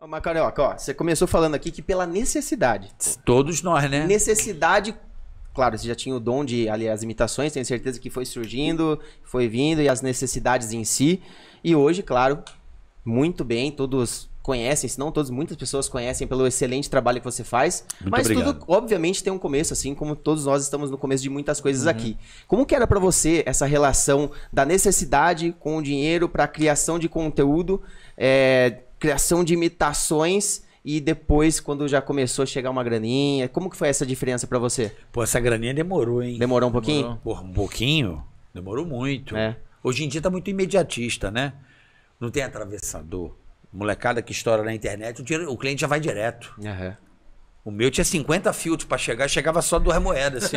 Ô, mas Carioca, ó, você começou falando aqui que pela necessidade. Todos nós, né? Necessidade, claro, você já tinha o dom de ali as imitações, tenho certeza que foi surgindo, foi vindo e as necessidades em si. E hoje, claro, muito bem, todos conhecem, se não todos, muitas pessoas conhecem pelo excelente trabalho que você faz. Muito mas obrigado. tudo, obviamente, tem um começo, assim como todos nós estamos no começo de muitas coisas uhum. aqui. Como que era para você essa relação da necessidade com o dinheiro para a criação de conteúdo? É, criação de imitações e depois, quando já começou a chegar uma graninha? Como que foi essa diferença para você? Pô, essa graninha demorou, hein? Demorou um pouquinho? Demorou. Porra, um pouquinho? Demorou muito. É. Hoje em dia tá muito imediatista, né? Não tem atravessador. Molecada que estoura na internet, o, cliente já vai direto. Uhum. O meu tinha 50 filtros para chegar, chegava só duas moedas, assim,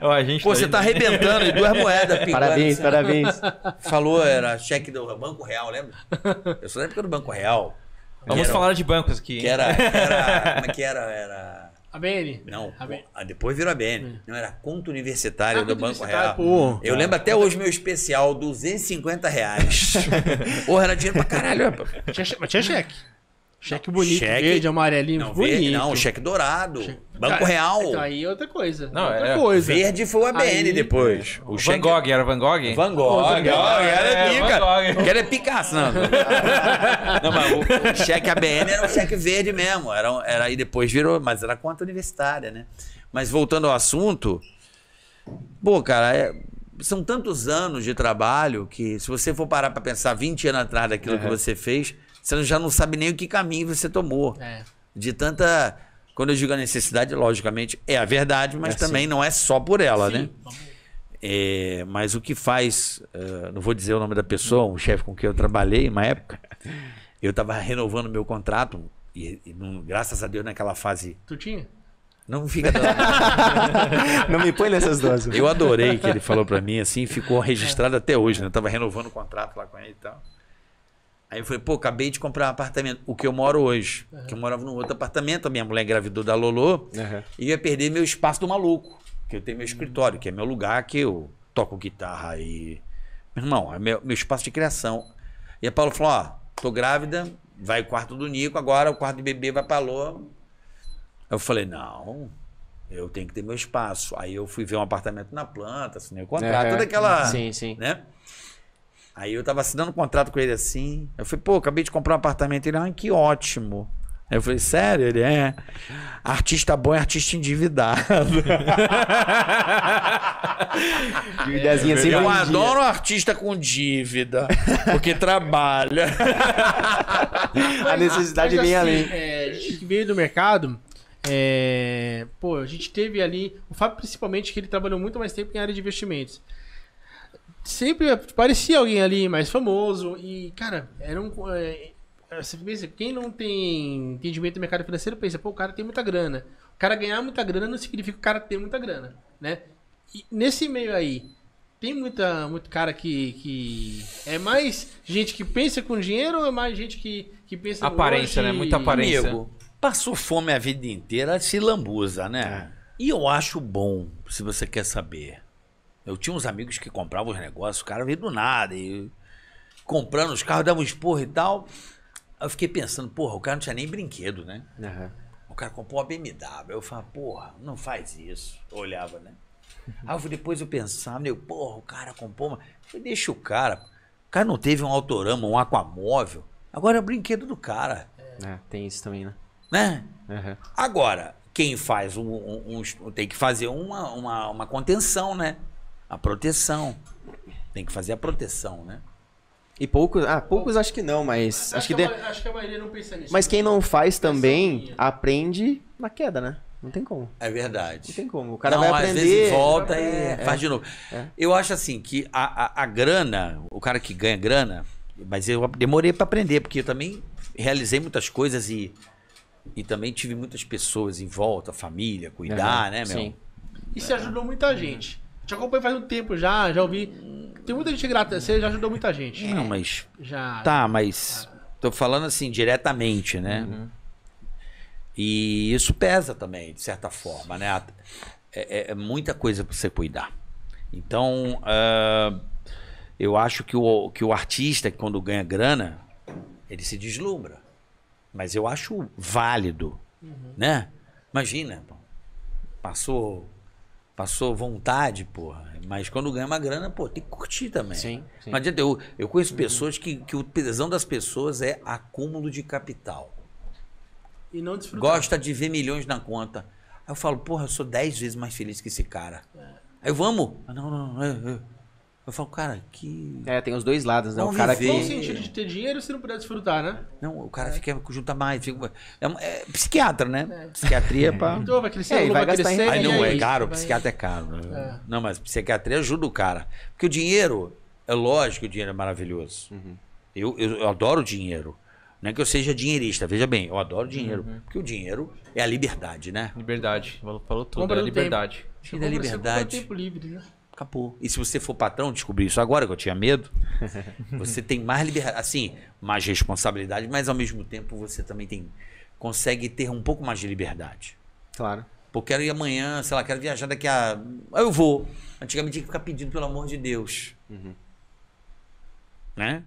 ó. a gente Pô, tá você tá indo... tá arrebentando e duas moedas pingando. Parabéns, assim, parabéns. Falou, era cheque do Banco Real, lembra? Eu sou da época do Banco Real. Vamos era, falar de bancos aqui. Que era, era. Como é que era? Era. A BN? Não, a BN. Ah, depois virou a BN. É. Não, era conta universitária ah, do Banco Real. Pô. Eu lembro até hoje meu especial, 250 reais. Porra, era dinheiro pra caralho. Mas tinha cheque. Cheque bonito, cheque... verde, amarelinho, não, bonito. Verde, não, cheque dourado, cheque... Banco Real. Então aí é outra coisa. Não, outra é... coisa. Verde foi o ABN aí... depois. É. O Van cheque... Gogh, era Van Gogh? Van Gogh, Van Gogh é, era pica. Que era Picasso, não. não, mas o, cheque ABN era o cheque verde mesmo. Era, era aí depois virou, mas era conta universitária, né? Mas voltando ao assunto, pô, cara, é, são tantos anos de trabalho que se você for parar para pensar 20 anos atrás daquilo é. que você fez, você já não sabe nem o que caminho você tomou. É. De tanta. Quando eu digo a necessidade, logicamente é a verdade, mas é também sim. não é só por ela, sim. né? É, mas o que faz, uh, não vou dizer o nome da pessoa, um chefe com quem eu trabalhei uma época, eu estava renovando meu contrato, e, e não, graças a Deus naquela fase. Tu tinha? Não fica Não me põe nessas doses Eu adorei que ele falou para mim assim, ficou registrado até hoje, né? Eu tava renovando o contrato lá com ele e tal. Aí foi, pô, acabei de comprar um apartamento, o que eu moro hoje. Uhum. Que eu morava num outro apartamento, a minha mulher engravidou da Lolô, uhum. e ia perder meu espaço do maluco, que eu tenho meu escritório, que é meu lugar que eu toco guitarra e. Meu irmão, é meu, meu espaço de criação. E a Paula falou: ó, tô grávida, vai o quarto do Nico, agora o quarto de bebê vai pra Lô. Eu falei: não, eu tenho que ter meu espaço. Aí eu fui ver um apartamento na planta, assinei o contrato, toda aquela. Sim, sim. Né? Aí eu tava assinando um contrato com ele assim. Eu falei, pô, acabei de comprar um apartamento. Ele, ah, que ótimo. Aí eu falei, sério? Ele é. Artista bom é artista endividado. é, Eu adoro artista com dívida, porque trabalha. a necessidade vem assim, além. É, a gente veio do mercado, é, pô, a gente teve ali. O Fábio, principalmente, que ele trabalhou muito mais tempo em área de investimentos sempre parecia alguém ali mais famoso. E, cara, era um. É, é, você pensa, quem não tem entendimento do mercado financeiro pensa, pô, o cara tem muita grana. O cara ganhar muita grana não significa o cara ter muita grana, né? E nesse meio aí, tem muita, muito cara que, que. É mais gente que pensa com dinheiro ou é mais gente que, que pensa Aparência, né? Muita aparência. Amigo, passou fome a vida inteira, se lambuza, né? É. E eu acho bom, se você quer saber. Eu tinha uns amigos que compravam os negócios, o cara veio do nada, e comprando os carros, dava um esporro e tal. Aí eu fiquei pensando, porra, o cara não tinha nem brinquedo, né? Uhum. O cara comprou uma BMW. Eu falava, porra, não faz isso. Eu olhava, né? Aí depois eu pensava, meu porra, o cara comprou uma. Eu falei, deixa o cara. O cara não teve um autorama, um aquamóvel. Agora é o brinquedo do cara. É, tem isso também, né? Né? Uhum. Agora, quem faz um, um, um, Tem que fazer uma, uma, uma contenção, né? A proteção. Tem que fazer a proteção, né? E poucos, ah, poucos acho que não, mas acho, acho que, que de... acho que a maioria não pensa nisso. Mas né? quem não faz também aprende na queda, né? Não tem como. É verdade. Não tem como. O cara não, vai aprender. Às vezes volta e é, é. faz é, de novo. É. Eu acho assim que a, a, a, grana, o cara que ganha grana, mas eu demorei para aprender, porque eu também realizei muitas coisas e, e também tive muitas pessoas em volta, família, cuidar, né, meu? Sim. Isso ajudou muita gente. Já acompanho faz um tempo já, já ouvi. Tem muita gente grata, você já ajudou muita gente. Não, mas. Já. Tá, mas. Tô falando assim, diretamente, né? Uhum. E isso pesa também, de certa forma, né? É, é, é muita coisa para você cuidar. Então, uh, eu acho que o, que o artista, quando ganha grana, ele se deslumbra. Mas eu acho válido, uhum. né? Imagina, passou passou vontade, porra. Mas quando ganha uma grana, pô, tem que curtir também. Sim, sim. Não adianta, eu, eu conheço pessoas que, que o tesão das pessoas é acúmulo de capital. E não desfrutar. Gosta de ver milhões na conta. Aí eu falo, porra, eu sou dez vezes mais feliz que esse cara. É. Aí eu, vamos? Ah, não, não, não. É, é. Eu falo, cara, que. É, tem os dois lados, né? Vamos o cara viver. que. Qual sentido de ter dinheiro se não puder desfrutar, né? Não, o cara é. fica junta mais. Fica... É, é, psiquiatra, né? É. Psiquiatria é. pra. Então vai crescer, é, vai, vai crescer. Aí não é caro, vai... psiquiatra é caro. Né? É. Não, mas psiquiatria ajuda o cara. Porque o dinheiro, é lógico que o dinheiro é maravilhoso. Uhum. Eu, eu, eu, adoro dinheiro. Não é que eu seja dinheirista, veja bem, eu adoro dinheiro. Uhum. Porque o dinheiro é a liberdade, né? Liberdade, falou tudo, Compra é a liberdade. Tempo. É liberdade. Tempo livre, né? Acabou. E se você for patrão, descobri isso agora que eu tinha medo, você tem mais liberdade, assim, mais responsabilidade, mas ao mesmo tempo você também tem consegue ter um pouco mais de liberdade. Claro. Pô, quero ir amanhã, sei lá, quero viajar daqui a. Eu vou. Antigamente tinha que ficar pedindo, pelo amor de Deus. Uhum. Né?